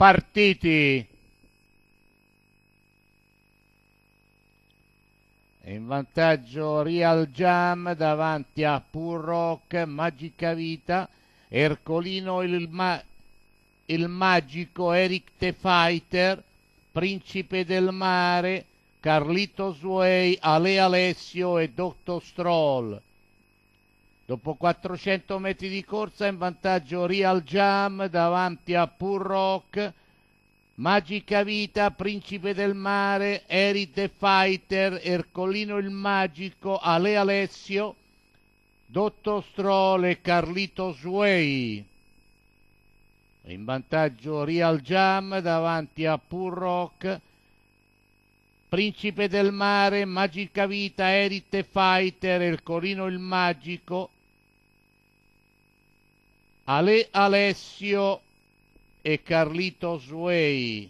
partiti. In vantaggio Real Jam davanti a Purrock, Magica Vita, Ercolino il, ma il magico Eric the Fighter, Principe del Mare, Carlito Sway, Ale Alessio e Dr. Stroll. Dopo 400 metri di corsa in vantaggio Real Jam davanti a Purrock, Magica Vita, Principe del Mare, Eric the Fighter, Ercolino il Magico, Ale Alessio, Dotto Strole, Carlito Sway. In vantaggio Real Jam davanti a Purrock, Principe del Mare, Magica Vita, the Fighter, Ercolino il Magico, Ale Alessio e Carlitos Way.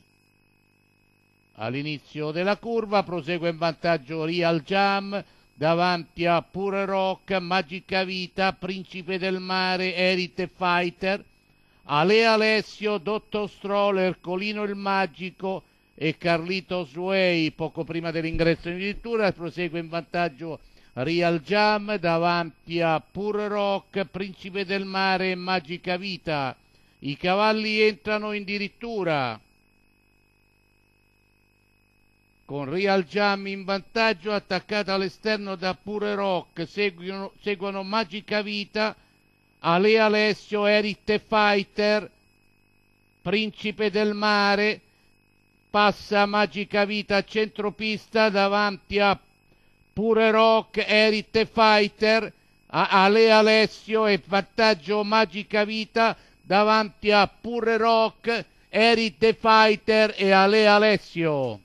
All'inizio della curva prosegue in vantaggio Real Jam davanti a Pure Rock, Magica Vita, Principe del Mare, Erite Fighter, Ale Alessio, Dotto Stroller, Colino il Magico e Carlitos Way. Poco prima dell'ingresso in addirittura prosegue in vantaggio Real Jam davanti a Pure Rock, Principe del Mare e Magica Vita. I cavalli entrano in dirittura con Real Jam in vantaggio attaccata all'esterno da Pure Rock seguono, seguono Magica Vita Ale Alessio Erite Fighter Principe del Mare passa Magica Vita a centropista davanti a Pure Rock, Elite Fighter, Ale Alessio e Vantaggio Magica Vita davanti a Pure Rock, Elite Fighter e Ale Alessio.